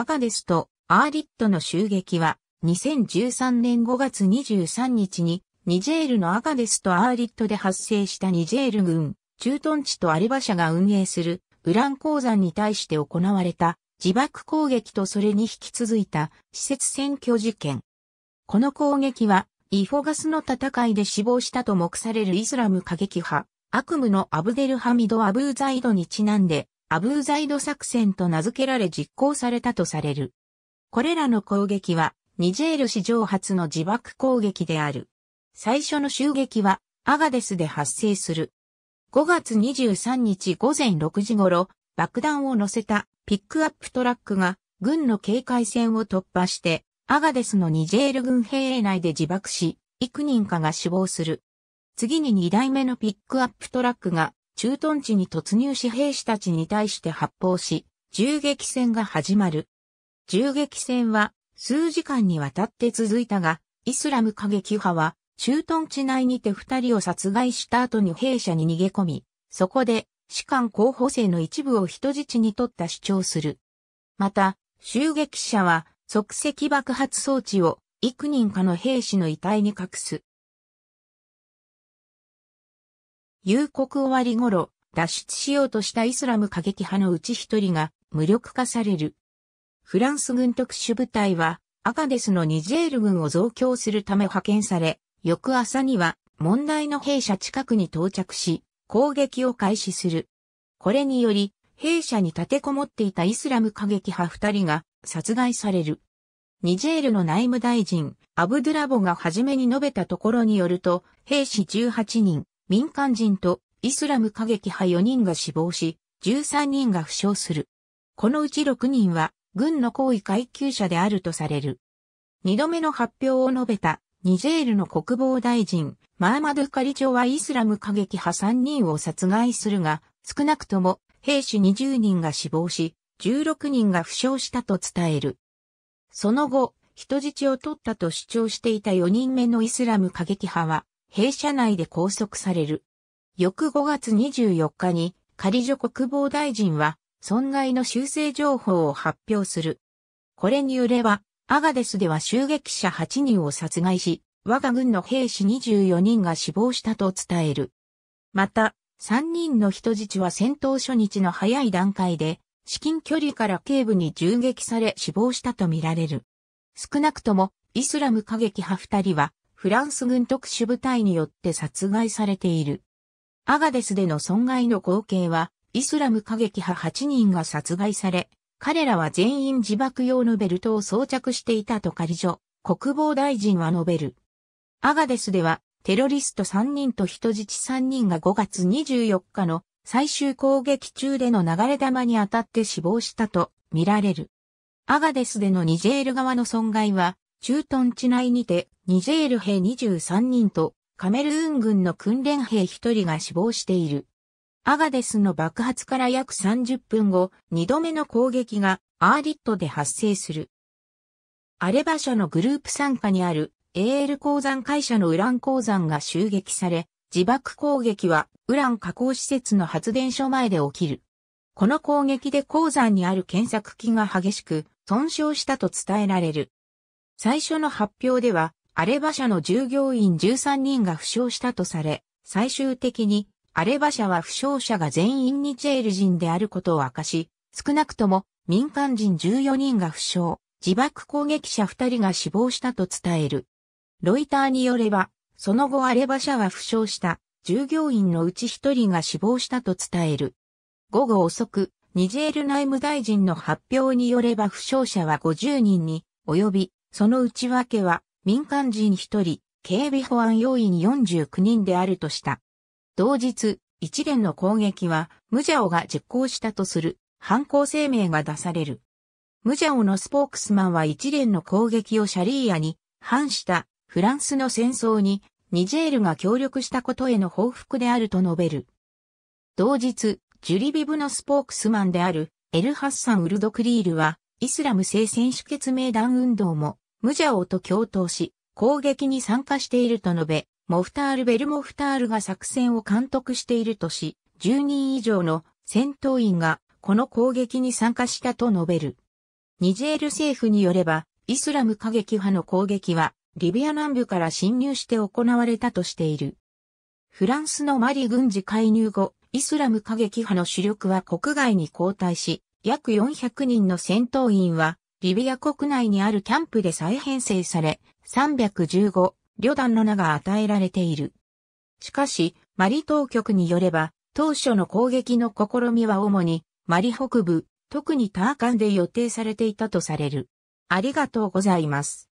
アガデスとアーリットの襲撃は2013年5月23日にニジェールのアガデスとアーリットで発生したニジェール軍、駐屯地とアリバ社が運営するウラン鉱山に対して行われた自爆攻撃とそれに引き続いた施設占拠事件。この攻撃はイフォガスの戦いで死亡したと目されるイスラム過激派、悪夢のアブデルハミド・アブーザイドにちなんで、アブーザイド作戦と名付けられ実行されたとされる。これらの攻撃は、ニジェール史上初の自爆攻撃である。最初の襲撃は、アガデスで発生する。5月23日午前6時頃、爆弾を乗せたピックアップトラックが軍の警戒線を突破して、アガデスのニジェール軍兵内で自爆し、幾人かが死亡する。次に2台目のピックアップトラックが駐屯地に突入し兵士たちに対して発砲し、銃撃戦が始まる。銃撃戦は数時間にわたって続いたが、イスラム過激派は駐屯地内にて二人を殺害した後に兵舎に逃げ込み、そこで士官候補生の一部を人質に取った主張する。また、襲撃者は即席爆発装置を幾人かの兵士の遺体に隠す。夕刻終わり頃、脱出しようとしたイスラム過激派のうち一人が無力化される。フランス軍特殊部隊は、アガデスのニジェール軍を増強するため派遣され、翌朝には問題の兵舎近くに到着し、攻撃を開始する。これにより、兵舎に立てこもっていたイスラム過激派二人が殺害される。ニジェールの内務大臣、アブドゥラボが初めに述べたところによると、兵士18人、民間人とイスラム過激派4人が死亡し、13人が負傷する。このうち6人は軍の高位階級者であるとされる。二度目の発表を述べたニジェールの国防大臣、マーマドゥカリチョはイスラム過激派3人を殺害するが、少なくとも兵士20人が死亡し、16人が負傷したと伝える。その後、人質を取ったと主張していた4人目のイスラム過激派は、兵舎内で拘束される。翌5月24日に、仮女国防大臣は、損害の修正情報を発表する。これによれば、アガデスでは襲撃者8人を殺害し、我が軍の兵士24人が死亡したと伝える。また、3人の人質は戦闘初日の早い段階で、至近距離から警部に銃撃され死亡したとみられる。少なくとも、イスラム過激派2人は、フランス軍特殊部隊によって殺害されている。アガデスでの損害の合計は、イスラム過激派8人が殺害され、彼らは全員自爆用のベルトを装着していたと仮女、国防大臣は述べる。アガデスでは、テロリスト3人と人質3人が5月24日の最終攻撃中での流れ弾に当たって死亡したと見られる。アガデスでのニジェール側の損害は、駐屯地内にてニジェール兵23人とカメルーン軍の訓練兵1人が死亡している。アガデスの爆発から約30分後、2度目の攻撃がアーリットで発生する。アレバ社のグループ参加にあるエール鉱山会社のウラン鉱山が襲撃され、自爆攻撃はウラン加工施設の発電所前で起きる。この攻撃で鉱山にある検索機が激しく損傷したと伝えられる。最初の発表ではアレバ社の従業員13人が負傷したとされ、最終的にアレバ社は負傷者が全員ニチェール人であることを明かし、少なくとも民間人14人が負傷、自爆攻撃者2人が死亡したと伝える。ロイターによれば、その後アレバ社は負傷した従業員のうち1人が死亡したと伝える。午後遅く、ニジェール内務大臣の発表によれば負傷者は50人に及び、その内訳は民間人1人、警備保安要員49人であるとした。同日、一連の攻撃は、ムジャオが実行したとする、犯行声明が出される。ムジャオのスポークスマンは一連の攻撃をシャリーアに反したフランスの戦争にニジェールが協力したことへの報復であると述べる。同日、ジュリビブのスポークスマンであるエルハッサン・ウルドクリールはイスラム聖戦士決命団運動も無邪王と共闘し、攻撃に参加していると述べ、モフタール・ベルモフタールが作戦を監督しているとし、10人以上の戦闘員がこの攻撃に参加したと述べる。ニジェール政府によれば、イスラム過激派の攻撃は、リビア南部から侵入して行われたとしている。フランスのマリ軍事介入後、イスラム過激派の主力は国外に後退し、約400人の戦闘員はリビア国内にあるキャンプで再編成され、315旅団の名が与えられている。しかし、マリ当局によれば、当初の攻撃の試みは主に、マリ北部、特にターカンで予定されていたとされる。ありがとうございます。